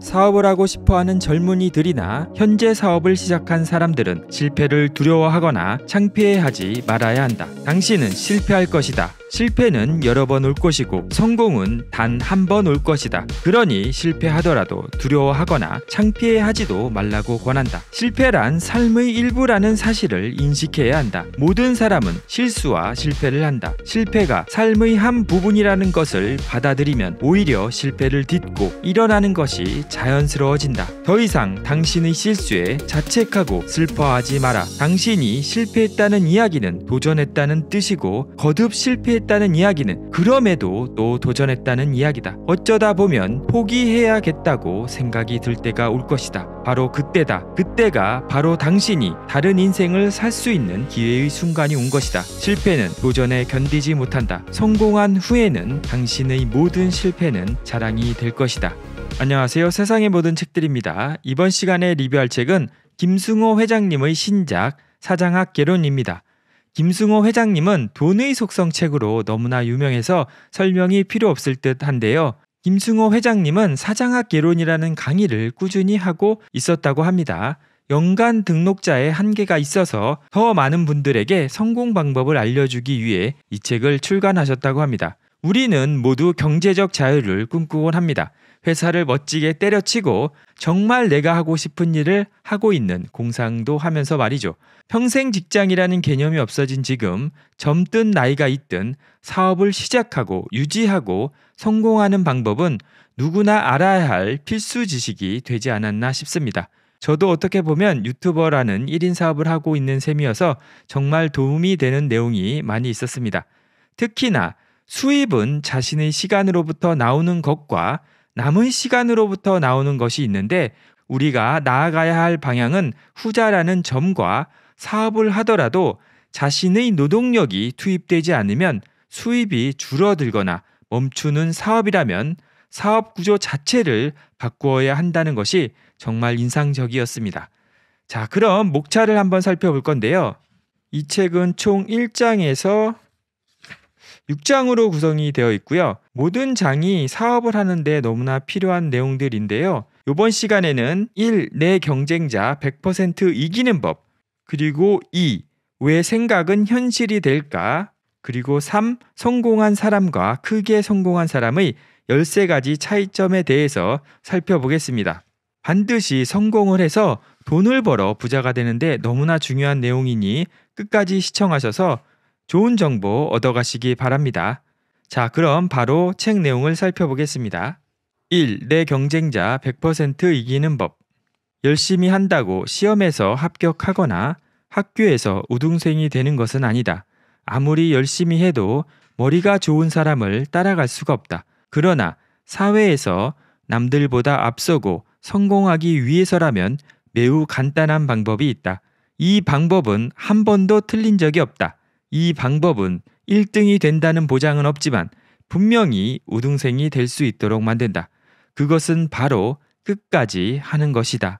사업을 하고 싶어 하는 젊은이들이나 현재 사업을 시작한 사람들은 실패를 두려워하거나 창피해하지 말아야 한다. 당신은 실패할 것이다. 실패는 여러 번 올 것이고 성공은 단 한 번 올 것이다. 그러니 실패하더라도 두려워하거나 창피해하지도 말라고 권한다. 실패란 삶의 일부라는 사실을 인식해야 한다. 모든 사람은 실수와 실패를 한다. 실패가 삶의 한 부분이라는 것을 받아들이면 오히려 실패를 딛고 일어나는 것이 자연스러워진다. 더 이상 당신의 실수에 자책하고 슬퍼하지 마라. 당신이 실패했다는 이야기는 도전했다는 뜻이고 거듭 실패했다는 이야기는 그럼에도 또 도전했다는 이야기다. 어쩌다 보면 포기해야겠다고 생각이 들 때가 올 것이다. 바로 그때다. 그때가 바로 당신이 다른 인생을 살 수 있는 기회의 순간이 온 것이다. 실패는 도전에 견디지 못한다. 성공한 후에는 당신의 모든 실패는 자랑이 될 것이다. 안녕하세요. 세상의 모든 책들입니다. 이번 시간에 리뷰할 책은 김승호 회장님의 신작 사장학 개론입니다. 김승호 회장님은 돈의 속성 책으로 너무나 유명해서 설명이 필요 없을 듯 한데요. 김승호 회장님은 사장학 개론이라는 강의를 꾸준히 하고 있었다고 합니다. 연간 등록자의 한계가 있어서 더 많은 분들에게 성공 방법을 알려주기 위해 이 책을 출간하셨다고 합니다. 우리는 모두 경제적 자유를 꿈꾸곤 합니다. 회사를 멋지게 때려치고 정말 내가 하고 싶은 일을 하고 있는 공상도 하면서 말이죠. 평생 직장이라는 개념이 없어진 지금 젊든 나이가 있든 사업을 시작하고 유지하고 성공하는 방법은 누구나 알아야 할 필수 지식이 되지 않았나 싶습니다. 저도 어떻게 보면 유튜버라는 1인 사업을 하고 있는 셈이어서 정말 도움이 되는 내용이 많이 있었습니다. 특히나 수입은 자신의 시간으로부터 나오는 것과 남은 시간으로부터 나오는 것이 있는데 우리가 나아가야 할 방향은 후자라는 점과 사업을 하더라도 자신의 노동력이 투입되지 않으면 수입이 줄어들거나 멈추는 사업이라면 사업 구조 자체를 바꾸어야 한다는 것이 정말 인상적이었습니다. 자, 그럼 목차를 한번 살펴볼 건데요. 이 책은 총 1장에서 6장으로 구성이 되어 있고요. 모든 장이 사업을 하는데 너무나 필요한 내용들인데요. 이번 시간에는 1. 내 경쟁자 100% 이기는 법. 그리고 2. 왜 생각은 현실이 될까? 그리고 3. 성공한 사람과 크게 성공한 사람의 13가지 차이점에 대해서 살펴보겠습니다. 반드시 성공을 해서 돈을 벌어 부자가 되는데 너무나 중요한 내용이니 끝까지 시청하셔서 좋은 정보 얻어가시기 바랍니다. 자, 그럼 바로 책 내용을 살펴보겠습니다. 1. 내 경쟁자 100% 이기는 법. 열심히 한다고 시험에서 합격하거나 학교에서 우등생이 되는 것은 아니다. 아무리 열심히 해도 머리가 좋은 사람을 따라갈 수가 없다. 그러나 사회에서 남들보다 앞서고 성공하기 위해서라면 매우 간단한 방법이 있다. 이 방법은 한 번도 틀린 적이 없다. 이 방법은 1등이 된다는 보장은 없지만 분명히 우등생이 될 수 있도록 만든다. 그것은 바로 끝까지 하는 것이다.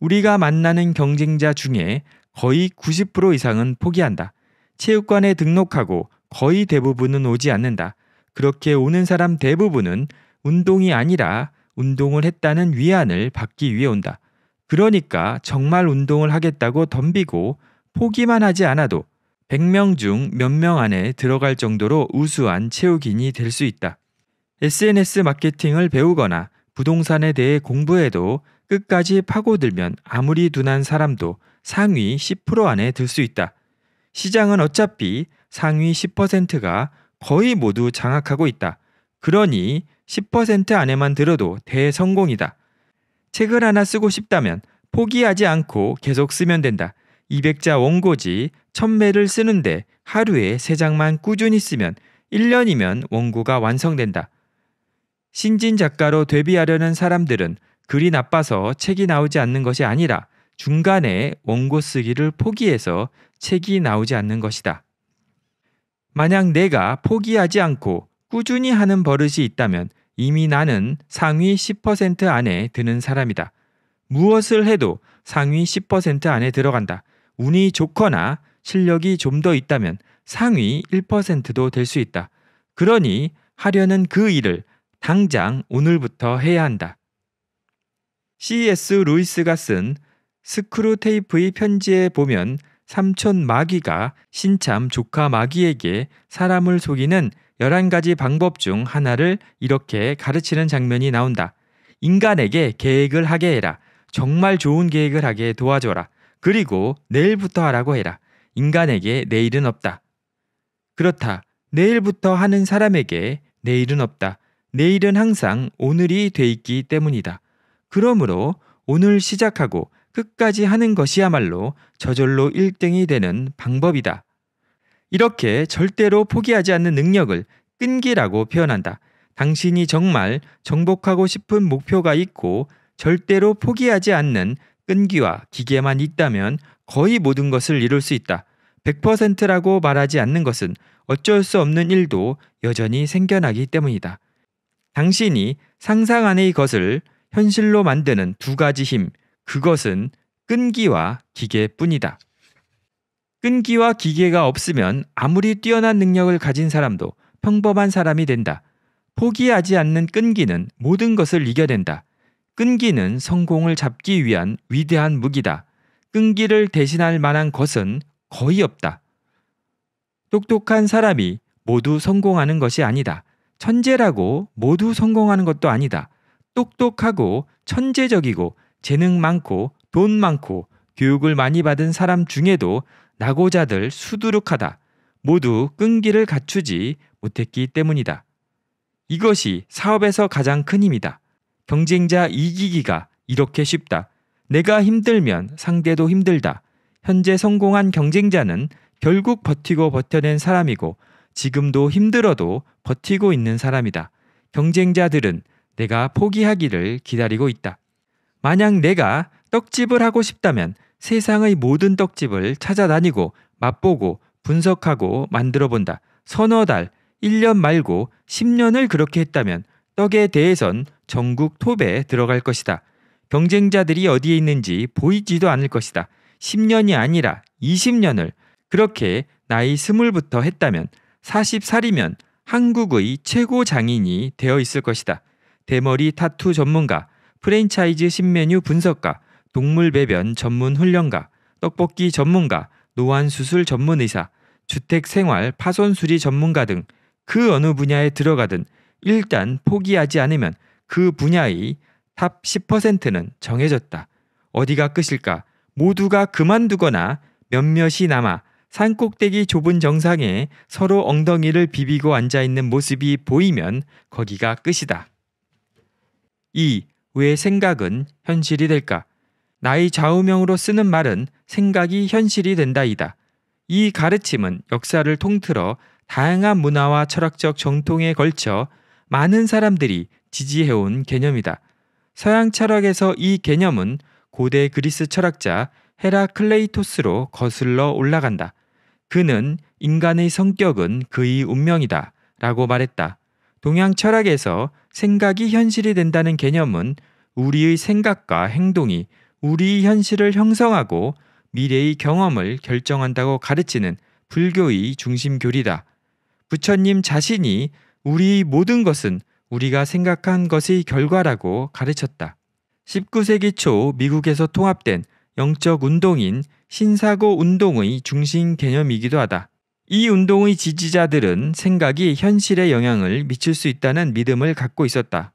우리가 만나는 경쟁자 중에 거의 90% 이상은 포기한다. 체육관에 등록하고 거의 대부분은 오지 않는다. 그렇게 오는 사람 대부분은 운동이 아니라 운동을 했다는 위안을 받기 위해 온다. 그러니까 정말 운동을 하겠다고 덤비고 포기만 하지 않아도 100명 중 몇 명 안에 들어갈 정도로 우수한 채우인이 될 수 있다. SNS 마케팅을 배우거나 부동산에 대해 공부해도 끝까지 파고들면 아무리 둔한 사람도 상위 10% 안에 들 수 있다. 시장은 어차피 상위 10%가 거의 모두 장악하고 있다. 그러니 10% 안에만 들어도 대성공이다. 책을 하나 쓰고 싶다면 포기하지 않고 계속 쓰면 된다. 200자 원고지 천매를 쓰는데 하루에 세장만 꾸준히 쓰면 1년이면 원고가 완성된다. 신진 작가로 데뷔하려는 사람들은 글이 나빠서 책이 나오지 않는 것이 아니라 중간에 원고 쓰기를 포기해서 책이 나오지 않는 것이다. 만약 내가 포기하지 않고 꾸준히 하는 버릇이 있다면 이미 나는 상위 10% 안에 드는 사람이다. 무엇을 해도 상위 10% 안에 들어간다. 운이 좋거나 실력이 좀 더 있다면 상위 1%도 될 수 있다. 그러니 하려는 그 일을 당장 오늘부터 해야 한다. C.S. 루이스가 쓴 스크루 테이프의 편지에 보면 삼촌 마귀가 신참 조카 마귀에게 사람을 속이는 11가지 방법 중 하나를 이렇게 가르치는 장면이 나온다. 인간에게 계획을 하게 해라. 정말 좋은 계획을 하게 도와줘라. 그리고 내일부터 하라고 해라. 인간에게 내일은 없다. 그렇다. 내일부터 하는 사람에게 내일은 없다. 내일은 항상 오늘이 돼 있기 때문이다. 그러므로 오늘 시작하고 끝까지 하는 것이야말로 저절로 1등이 되는 방법이다. 이렇게 절대로 포기하지 않는 능력을 끈기라고 표현한다. 당신이 정말 정복하고 싶은 목표가 있고 절대로 포기하지 않는 끈기와 기계만 있다면 거의 모든 것을 이룰 수 있다. 100%라고 말하지 않는 것은 어쩔 수 없는 일도 여전히 생겨나기 때문이다. 당신이 상상 안의 것을 현실로 만드는 두 가지 힘, 그것은 끈기와 기계뿐이다. 끈기와 기계가 없으면 아무리 뛰어난 능력을 가진 사람도 평범한 사람이 된다. 포기하지 않는 끈기는 모든 것을 이겨낸다. 끈기는 성공을 잡기 위한 위대한 무기다. 끈기를 대신할 만한 것은 거의 없다. 똑똑한 사람이 모두 성공하는 것이 아니다. 천재라고 모두 성공하는 것도 아니다. 똑똑하고 천재적이고 재능 많고 돈 많고 교육을 많이 받은 사람 중에도 낙오자들 수두룩하다. 모두 끈기를 갖추지 못했기 때문이다. 이것이 사업에서 가장 큰 힘이다. 경쟁자 이기기가 이렇게 쉽다. 내가 힘들면 상대도 힘들다. 현재 성공한 경쟁자는 결국 버티고 버텨낸 사람이고 지금도 힘들어도 버티고 있는 사람이다. 경쟁자들은 내가 포기하기를 기다리고 있다. 만약 내가 떡집을 하고 싶다면 세상의 모든 떡집을 찾아다니고 맛보고 분석하고 만들어 본다. 서너 달, 1년 말고 10년을 그렇게 했다면 떡에 대해선 전국 톱에 들어갈 것이다. 경쟁자들이 어디에 있는지 보이지도 않을 것이다. 10년이 아니라 20년을 그렇게 나이 스물부터 했다면 40살이면 한국의 최고 장인이 되어 있을 것이다. 대머리 타투 전문가, 프랜차이즈 신메뉴 분석가, 동물 배변 전문 훈련가, 떡볶이 전문가, 노안 수술 전문 의사, 주택 생활 파손 수리 전문가 등 그 어느 분야에 들어가든 일단 포기하지 않으면 그 분야의 탑 10%는 정해졌다. 어디가 끝일까? 모두가 그만두거나 몇몇이 남아 산꼭대기 좁은 정상에 서로 엉덩이를 비비고 앉아 있는 모습이 보이면 거기가 끝이다. 2. 왜 생각은 현실이 될까? 나의 좌우명으로 쓰는 말은 생각이 현실이 된다이다. 이 가르침은 역사를 통틀어 다양한 문화와 철학적 정통에 걸쳐 많은 사람들이 지지해온 개념이다. 서양 철학에서 이 개념은 고대 그리스 철학자 헤라클레이토스로 거슬러 올라간다. 그는 인간의 성격은 그의 운명이다 라고 말했다. 동양 철학에서 생각이 현실이 된다는 개념은 우리의 생각과 행동이 우리의 현실을 형성하고 미래의 경험을 결정한다고 가르치는 불교의 중심교리다. 부처님 자신이 우리의 모든 것은 우리가 생각한 것의 결과라고 가르쳤다. 19세기 초 미국에서 통합된 영적 운동인 신사고 운동의 중심 개념이기도 하다. 이 운동의 지지자들은 생각이 현실에 영향을 미칠 수 있다는 믿음을 갖고 있었다.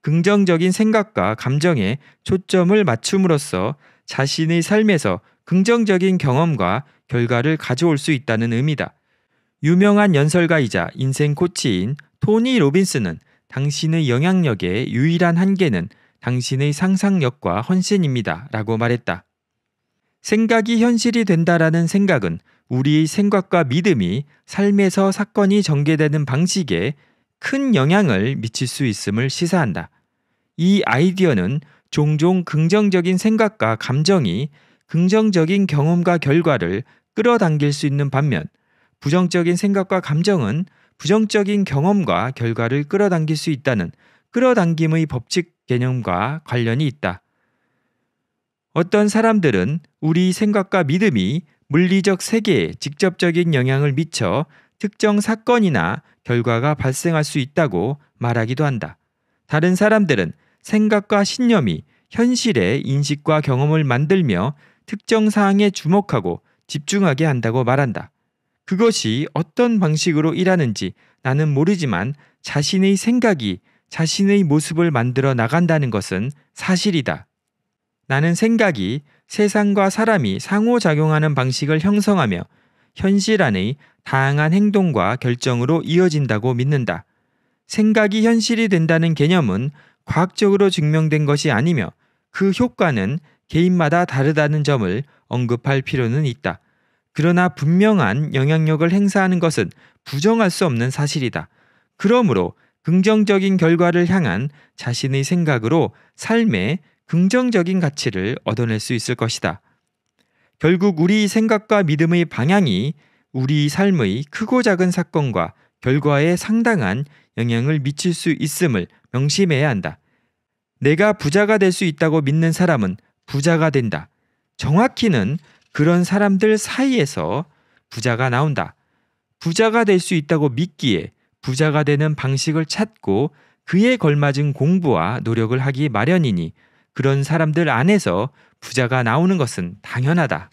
긍정적인 생각과 감정에 초점을 맞춤으로써 자신의 삶에서 긍정적인 경험과 결과를 가져올 수 있다는 의미다. 유명한 연설가이자 인생 코치인 토니 로빈스는 당신의 영향력의 유일한 한계는 당신의 상상력과 헌신입니다. 라고 말했다. 생각이 현실이 된다라는 생각은 우리의 생각과 믿음이 삶에서 사건이 전개되는 방식에 큰 영향을 미칠 수 있음을 시사한다. 이 아이디어는 종종 긍정적인 생각과 감정이 긍정적인 경험과 결과를 끌어당길 수 있는 반면 부정적인 생각과 감정은 부정적인 경험과 결과를 끌어당길 수 있다는 끌어당김의 법칙 개념과 관련이 있다. 어떤 사람들은 우리 생각과 믿음이 물리적 세계에 직접적인 영향을 미쳐 특정 사건이나 결과가 발생할 수 있다고 말하기도 한다. 다른 사람들은 생각과 신념이 현실의 인식과 경험을 만들며 특정 사항에 주목하고 집중하게 한다고 말한다. 그것이 어떤 방식으로 일하는지 나는 모르지만 자신의 생각이 자신의 모습을 만들어 나간다는 것은 사실이다. 나는 생각이 세상과 사람이 상호작용하는 방식을 형성하며 현실 안의 다양한 행동과 결정으로 이어진다고 믿는다. 생각이 현실이 된다는 개념은 과학적으로 증명된 것이 아니며 그 효과는 개인마다 다르다는 점을 언급할 필요는 있다. 그러나 분명한 영향력을 행사하는 것은 부정할 수 없는 사실이다. 그러므로 긍정적인 결과를 향한 자신의 생각으로 삶에 긍정적인 가치를 얻어낼 수 있을 것이다. 결국 우리 생각과 믿음의 방향이 우리 삶의 크고 작은 사건과 결과에 상당한 영향을 미칠 수 있음을 명심해야 한다. 내가 부자가 될 수 있다고 믿는 사람은 부자가 된다. 정확히는 그런 사람들 사이에서 부자가 나온다. 부자가 될 수 있다고 믿기에 부자가 되는 방식을 찾고 그에 걸맞은 공부와 노력을 하기 마련이니 그런 사람들 안에서 부자가 나오는 것은 당연하다.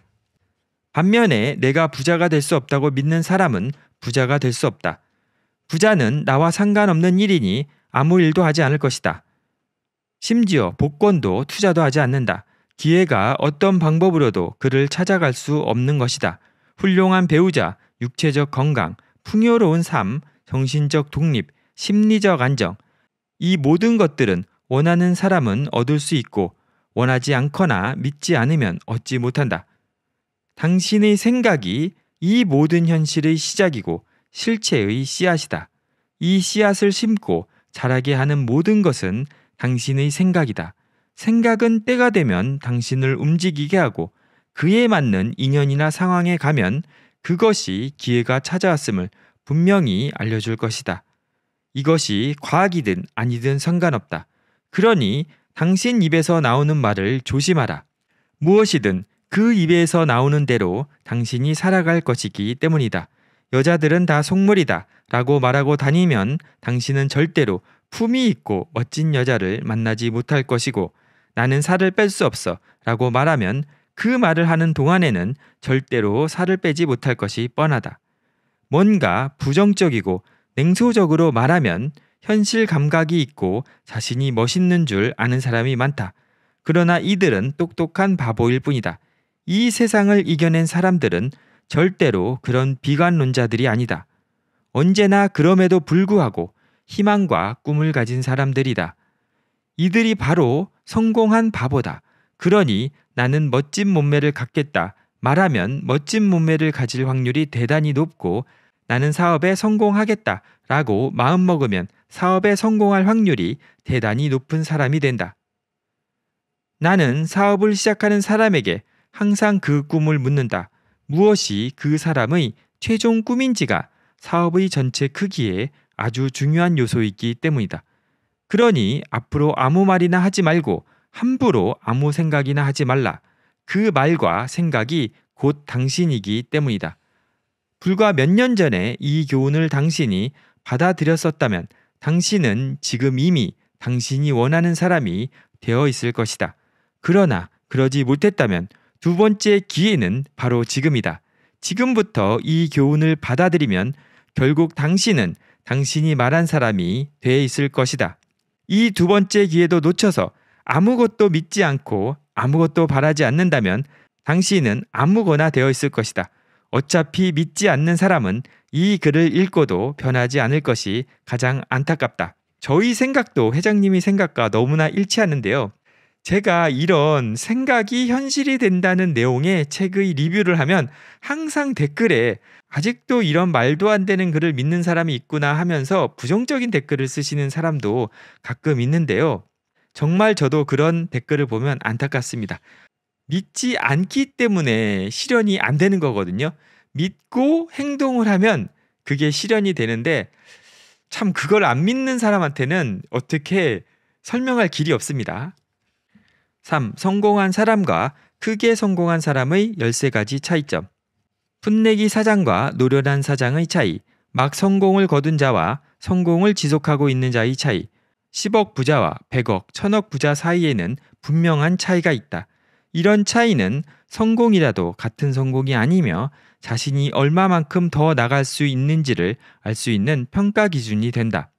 반면에 내가 부자가 될 수 없다고 믿는 사람은 부자가 될 수 없다. 부자는 나와 상관없는 일이니 아무 일도 하지 않을 것이다. 심지어 복권도 투자도 하지 않는다. 기회가 어떤 방법으로도 그를 찾아갈 수 없는 것이다. 훌륭한 배우자, 육체적 건강, 풍요로운 삶, 정신적 독립, 심리적 안정. 이 모든 것들은 원하는 사람은 얻을 수 있고 원하지 않거나 믿지 않으면 얻지 못한다. 당신의 생각이 이 모든 현실의 시작이고 실체의 씨앗이다. 이 씨앗을 심고 자라게 하는 모든 것은 당신의 생각이다. 생각은 때가 되면 당신을 움직이게 하고 그에 맞는 인연이나 상황에 가면 그것이 기회가 찾아왔음을 분명히 알려줄 것이다. 이것이 과학이든 아니든 상관없다. 그러니 당신 입에서 나오는 말을 조심하라. 무엇이든 그 입에서 나오는 대로 당신이 살아갈 것이기 때문이다. 여자들은 다 속물이다. 라고 말하고 다니면 당신은 절대로 품위 있고 멋진 여자를 만나지 못할 것이고 나는 살을 뺄 수 없어 라고 말하면 그 말을 하는 동안에는 절대로 살을 빼지 못할 것이 뻔하다. 뭔가 부정적이고 냉소적으로 말하면 현실 감각이 있고 자신이 멋있는 줄 아는 사람이 많다. 그러나 이들은 똑똑한 바보일 뿐이다. 이 세상을 이겨낸 사람들은 절대로 그런 비관론자들이 아니다. 언제나 그럼에도 불구하고 희망과 꿈을 가진 사람들이다. 이들이 바로 성공한 바보다. 그러니 나는 멋진 몸매를 갖겠다. 말하면 멋진 몸매를 가질 확률이 대단히 높고 나는 사업에 성공하겠다. 라고 마음먹으면 사업에 성공할 확률이 대단히 높은 사람이 된다. 나는 사업을 시작하는 사람에게 항상 그 꿈을 묻는다. 무엇이 그 사람의 최종 꿈인지가 사업의 전체 크기에 아주 중요한 요소이기 때문이다. 그러니 앞으로 아무 말이나 하지 말고 함부로 아무 생각이나 하지 말라. 그 말과 생각이 곧 당신이기 때문이다. 불과 몇 년 전에 이 교훈을 당신이 받아들였었다면 당신은 지금 이미 당신이 원하는 사람이 되어 있을 것이다. 그러나 그러지 못했다면 두 번째 기회는 바로 지금이다. 지금부터 이 교훈을 받아들이면 결국 당신은 당신이 말한 사람이 되어 있을 것이다. 이두 번째 기회도 놓쳐서 아무것도 믿지 않고 아무것도 바라지 않는다면 당신은 아무거나 되어 있을 것이다. 어차피 믿지 않는 사람은 이 글을 읽고도 변하지 않을 것이 가장 안타깝다. 저희 생각도 회장님이 생각과 너무나 일치하는데요. 제가 이런 생각이 현실이 된다는 내용의 책의 리뷰를 하면 항상 댓글에 아직도 이런 말도 안 되는 글을 믿는 사람이 있구나 하면서 부정적인 댓글을 쓰시는 사람도 가끔 있는데요. 정말 저도 그런 댓글을 보면 안타깝습니다. 믿지 않기 때문에 실현이 안 되는 거거든요. 믿고 행동을 하면 그게 실현이 되는데 참 그걸 안 믿는 사람한테는 어떻게 설명할 길이 없습니다. 3. 성공한 사람과 크게 성공한 사람의 13가지 차이점. 풋내기 사장과 노련한 사장의 차이, 막 성공을 거둔 자와 성공을 지속하고 있는 자의 차이, 10억 부자와 100억, 1000억 부자 사이에는 분명한 차이가 있다. 이런 차이는 성공이라도 같은 성공이 아니며 자신이 얼마만큼 더 나갈 수 있는지를 알 수 있는 평가 기준이 된다.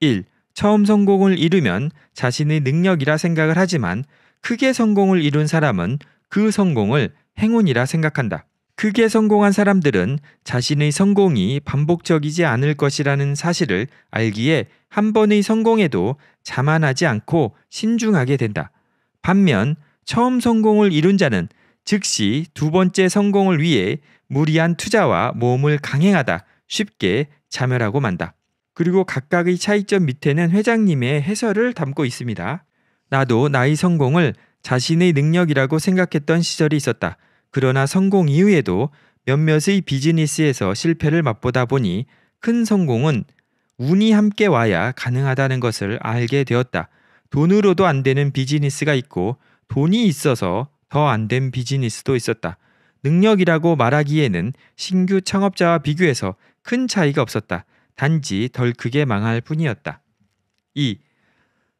1. 처음 성공을 이루면 자신의 능력이라 생각을 하지만 크게 성공을 이룬 사람은 그 성공을 행운이라 생각한다. 크게 성공한 사람들은 자신의 성공이 반복적이지 않을 것이라는 사실을 알기에 한 번의 성공에도 자만하지 않고 신중하게 된다. 반면 처음 성공을 이룬 자는 즉시 두 번째 성공을 위해 무리한 투자와 모험을 강행하다 쉽게 자멸하고 만다. 그리고 각각의 차이점 밑에는 회장님의 해설을 담고 있습니다. 나도 나의 성공을 자신의 능력이라고 생각했던 시절이 있었다. 그러나 성공 이후에도 몇몇의 비즈니스에서 실패를 맛보다 보니 큰 성공은 운이 함께 와야 가능하다는 것을 알게 되었다. 돈으로도 안 되는 비즈니스가 있고 돈이 있어서 더 안 된 비즈니스도 있었다. 능력이라고 말하기에는 신규 창업자와 비교해서 큰 차이가 없었다. 단지 덜 크게 망할 뿐이었다. 2.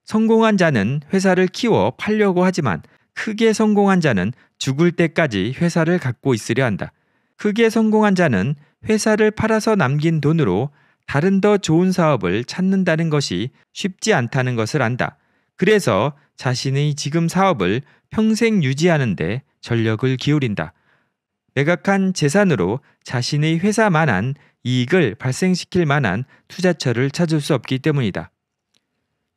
성공한 자는 회사를 키워 팔려고 하지만 크게 성공한 자는 죽을 때까지 회사를 갖고 있으려 한다. 크게 성공한 자는 회사를 팔아서 남긴 돈으로 다른 더 좋은 사업을 찾는다는 것이 쉽지 않다는 것을 안다. 그래서 자신의 지금 사업을 평생 유지하는데 전력을 기울인다. 매각한 재산으로 자신의 회사만한 이익을 발생시킬 만한 투자처를 찾을 수 없기 때문이다.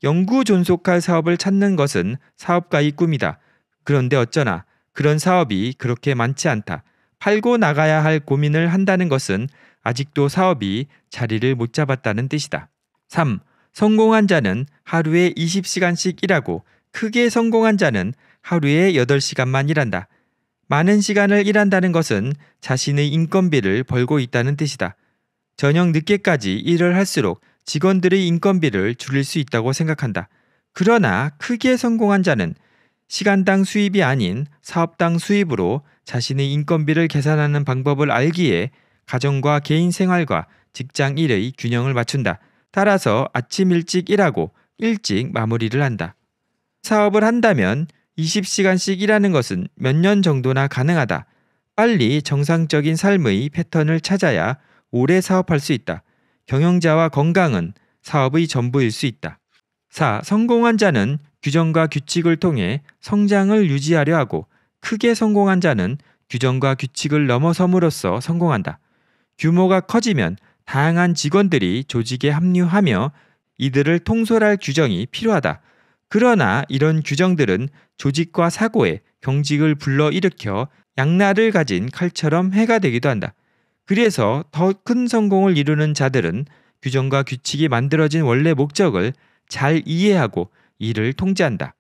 영구 존속할 사업을 찾는 것은 사업가의 꿈이다. 그런데 어쩌나 그런 사업이 그렇게 많지 않다. 팔고 나가야 할 고민을 한다는 것은 아직도 사업이 자리를 못 잡았다는 뜻이다. 3. 성공한 자는 하루에 20시간씩 일하고 크게 성공한 자는 하루에 8시간만 일한다. 많은 시간을 일한다는 것은 자신의 인건비를 벌고 있다는 뜻이다. 저녁 늦게까지 일을 할수록 직원들의 인건비를 줄일 수 있다고 생각한다. 그러나 크게 성공한 자는 시간당 수입이 아닌 사업당 수입으로 자신의 인건비를 계산하는 방법을 알기에 가정과 개인 생활과 직장 일의 균형을 맞춘다. 따라서 아침 일찍 일하고 일찍 마무리를 한다. 사업을 한다면 20시간씩 일하는 것은 몇 년 정도나 가능하다. 빨리 정상적인 삶의 패턴을 찾아야 오래 사업할 수 있다. 경영자와 건강은 사업의 전부일 수 있다. 4. 성공한 자는 규정과 규칙을 통해 성장을 유지하려 하고 크게 성공한 자는 규정과 규칙을 넘어섬으로써 성공한다. 규모가 커지면 다양한 직원들이 조직에 합류하며 이들을 통솔할 규정이 필요하다. 그러나 이런 규정들은 조직과 사고에 경직을 불러일으켜 양날을 가진 칼처럼 해가 되기도 한다. 그래서 더 큰 성공을 이루는 자들은 규정과 규칙이 만들어진 원래 목적을 잘 이해하고 이를 통제한다.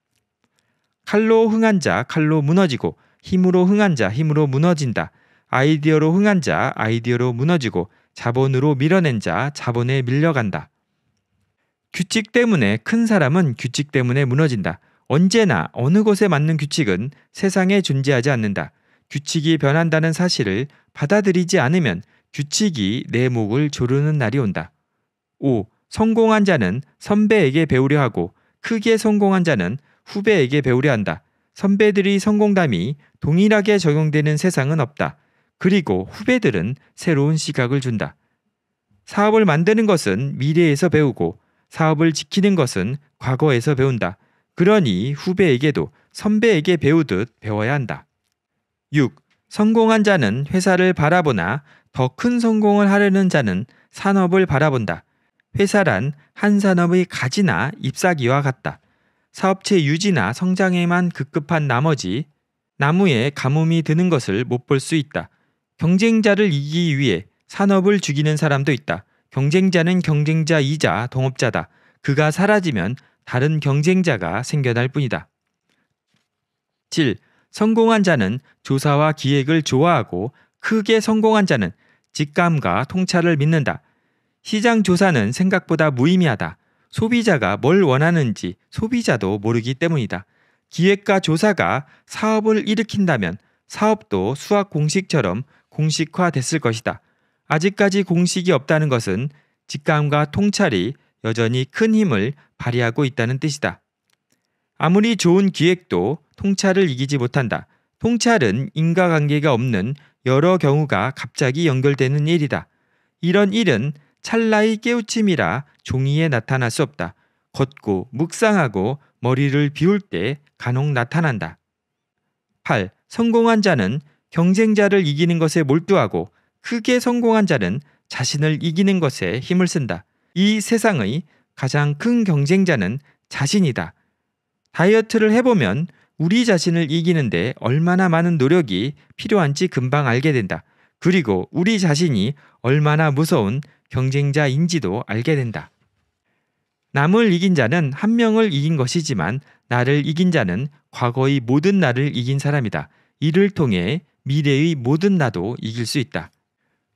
칼로 흥한 자 칼로 무너지고 힘으로 흥한 자 힘으로 무너진다. 아이디어로 흥한 자 아이디어로 무너지고 자본으로 밀어낸 자 자본에 밀려간다. 규칙 때문에 큰 사람은 규칙 때문에 무너진다. 언제나 어느 곳에 맞는 규칙은 세상에 존재하지 않는다. 규칙이 변한다는 사실을 받아들이지 않으면 규칙이 내 목을 조르는 날이 온다. 5. 성공한 자는 선배에게 배우려 하고 크게 성공한 자는 후배에게 배우려 한다. 선배들이 성공담이 동일하게 적용되는 세상은 없다. 그리고 후배들은 새로운 시각을 준다. 사업을 만드는 것은 미래에서 배우고 사업을 지키는 것은 과거에서 배운다. 그러니 후배에게도 선배에게 배우듯 배워야 한다. 6. 성공한 자는 회사를 바라보나 더 큰 성공을 하려는 자는 산업을 바라본다. 회사란 한 산업의 가지나 잎사귀와 같다. 사업체 유지나 성장에만 급급한 나머지 나무에 가뭄이 드는 것을 못 볼 수 있다. 경쟁자를 이기기 위해 산업을 죽이는 사람도 있다. 경쟁자는 경쟁자이자 동업자다. 그가 사라지면 다른 경쟁자가 생겨날 뿐이다. 7. 성공한 자는 조사와 기획을 좋아하고 크게 성공한 자는 직감과 통찰을 믿는다. 시장 조사는 생각보다 무의미하다. 소비자가 뭘 원하는지 소비자도 모르기 때문이다. 기획과 조사가 사업을 일으킨다면 사업도 수학 공식처럼 공식화됐을 것이다. 아직까지 공식이 없다는 것은 직감과 통찰이 여전히 큰 힘을 발휘하고 있다는 뜻이다. 아무리 좋은 기획도 통찰을 이기지 못한다. 통찰은 인과관계가 없는 여러 경우가 갑자기 연결되는 일이다. 이런 일은 찰나의 깨우침이라 종이에 나타날 수 없다. 걷고 묵상하고 머리를 비울 때 간혹 나타난다. 8. 성공한 자는 경쟁자를 이기는 것에 몰두하고 크게 성공한 자는 자신을 이기는 것에 힘을 쓴다. 이 세상의 가장 큰 경쟁자는 자신이다. 다이어트를 해보면 우리 자신을 이기는데 얼마나 많은 노력이 필요한지 금방 알게 된다. 그리고 우리 자신이 얼마나 무서운 경쟁자인지도 알게 된다. 남을 이긴 자는 한 명을 이긴 것이지만 나를 이긴 자는 과거의 모든 나를 이긴 사람이다. 이를 통해 미래의 모든 나도 이길 수 있다.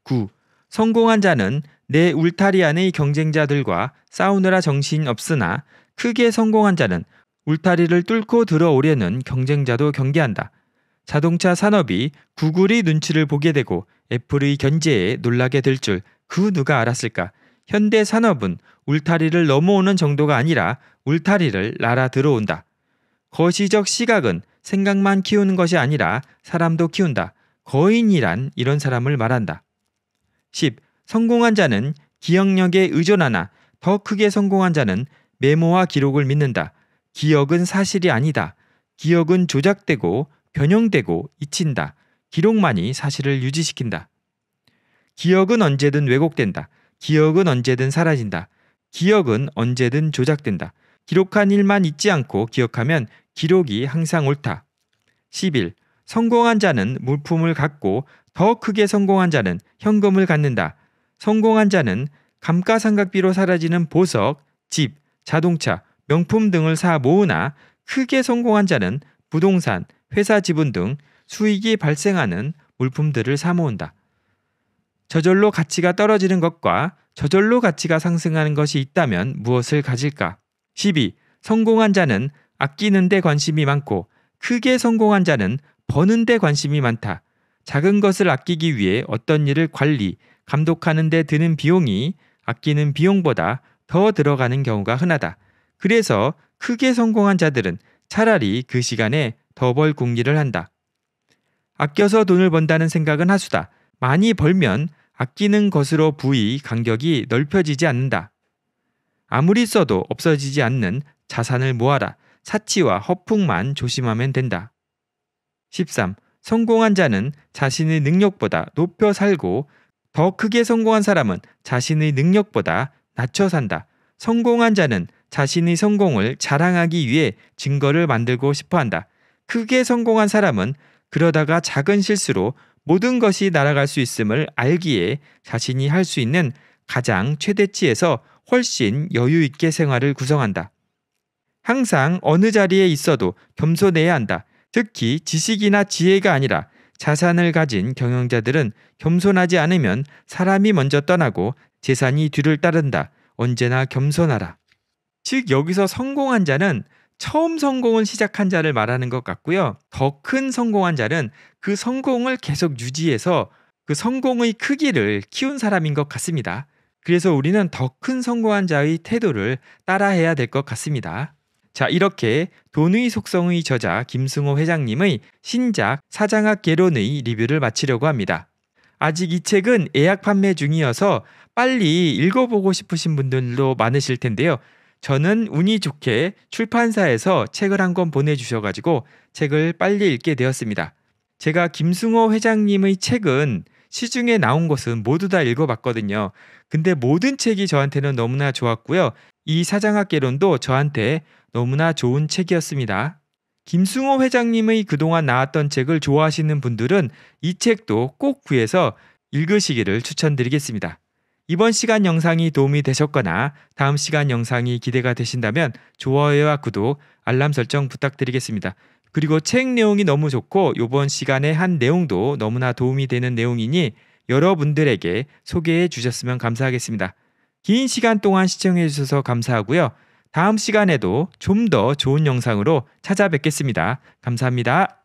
9. 성공한 자는 내 울타리 안의 경쟁자들과 싸우느라 정신 없으나 크게 성공한 자는 울타리를 뚫고 들어오려는 경쟁자도 경계한다. 자동차 산업이 구글의 눈치를 보게 되고 애플의 견제에 놀라게 될줄 그 누가 알았을까? 현대 산업은 울타리를 넘어오는 정도가 아니라 울타리를 날아 들어온다. 거시적 시각은 생각만 키우는 것이 아니라 사람도 키운다. 거인이란 이런 사람을 말한다. 10. 성공한 자는 기억력에 의존하나 더 크게 성공한 자는 메모와 기록을 믿는다. 기억은 사실이 아니다. 기억은 조작되고 변형되고 잊힌다. 기록만이 사실을 유지시킨다. 기억은 언제든 왜곡된다. 기억은 언제든 사라진다. 기억은 언제든 조작된다. 기록한 일만 잊지 않고 기억하면 기록이 항상 옳다. 11. 성공한 자는 물품을 갖고 더 크게 성공한 자는 현금을 갖는다. 성공한 자는 감가상각비로 사라지는 보석, 집, 자동차, 명품 등을 사 모으나 크게 성공한 자는 부동산, 회사 지분 등 수익이 발생하는 물품들을 사 모은다. 저절로 가치가 떨어지는 것과 저절로 가치가 상승하는 것이 있다면 무엇을 가질까? 12. 성공한 자는 아끼는 데 관심이 많고 크게 성공한 자는 버는 데 관심이 많다. 작은 것을 아끼기 위해 어떤 일을 관리, 감독하는 데 드는 비용이 아끼는 비용보다 더 들어가는 경우가 흔하다. 그래서 크게 성공한 자들은 차라리 그 시간에 더 벌 궁리를 한다. 아껴서 돈을 번다는 생각은 하수다. 많이 벌면 아끼는 것으로 부의 간격이 넓혀지지 않는다. 아무리 써도 없어지지 않는 자산을 모아라. 사치와 허풍만 조심하면 된다. 13. 성공한 자는 자신의 능력보다 높여 살고 더 크게 성공한 사람은 자신의 능력보다 낮춰 산다. 성공한 자는 자신의 성공을 자랑하기 위해 증거를 만들고 싶어 한다. 크게 성공한 사람은 그러다가 작은 실수로 모든 것이 날아갈 수 있음을 알기에 자신이 할 수 있는 가장 최대치에서 훨씬 여유 있게 생활을 구성한다. 항상 어느 자리에 있어도 겸손해야 한다. 특히 지식이나 지혜가 아니라 자산을 가진 경영자들은 겸손하지 않으면 사람이 먼저 떠나고 재산이 뒤를 따른다. 언제나 겸손하라. 즉 여기서 성공한 자는 처음 성공은 시작한 자를 말하는 것 같고요. 더 큰 성공한 자는 그 성공을 계속 유지해서 그 성공의 크기를 키운 사람인 것 같습니다. 그래서 우리는 더 큰 성공한 자의 태도를 따라해야 될 것 같습니다. 자, 이렇게 돈의 속성의 저자 김승호 회장님의 신작 사장학 개론의 리뷰를 마치려고 합니다. 아직 이 책은 예약 판매 중이어서 빨리 읽어보고 싶으신 분들도 많으실 텐데요. 저는 운이 좋게 출판사에서 책을 한 권 보내주셔가지고 책을 빨리 읽게 되었습니다. 제가 김승호 회장님의 책은 시중에 나온 것은 모두 다 읽어봤거든요. 근데 모든 책이 저한테는 너무나 좋았고요. 이 사장학개론도 저한테 너무나 좋은 책이었습니다. 김승호 회장님의 그동안 나왔던 책을 좋아하시는 분들은 이 책도 꼭 구해서 읽으시기를 추천드리겠습니다. 이번 시간 영상이 도움이 되셨거나 다음 시간 영상이 기대가 되신다면 좋아요와 구독, 알람 설정 부탁드리겠습니다. 그리고 책 내용이 너무 좋고 이번 시간에 한 내용도 너무나 도움이 되는 내용이니 여러분들에게 소개해 주셨으면 감사하겠습니다. 긴 시간 동안 시청해 주셔서 감사하고요. 다음 시간에도 좀 더 좋은 영상으로 찾아뵙겠습니다. 감사합니다.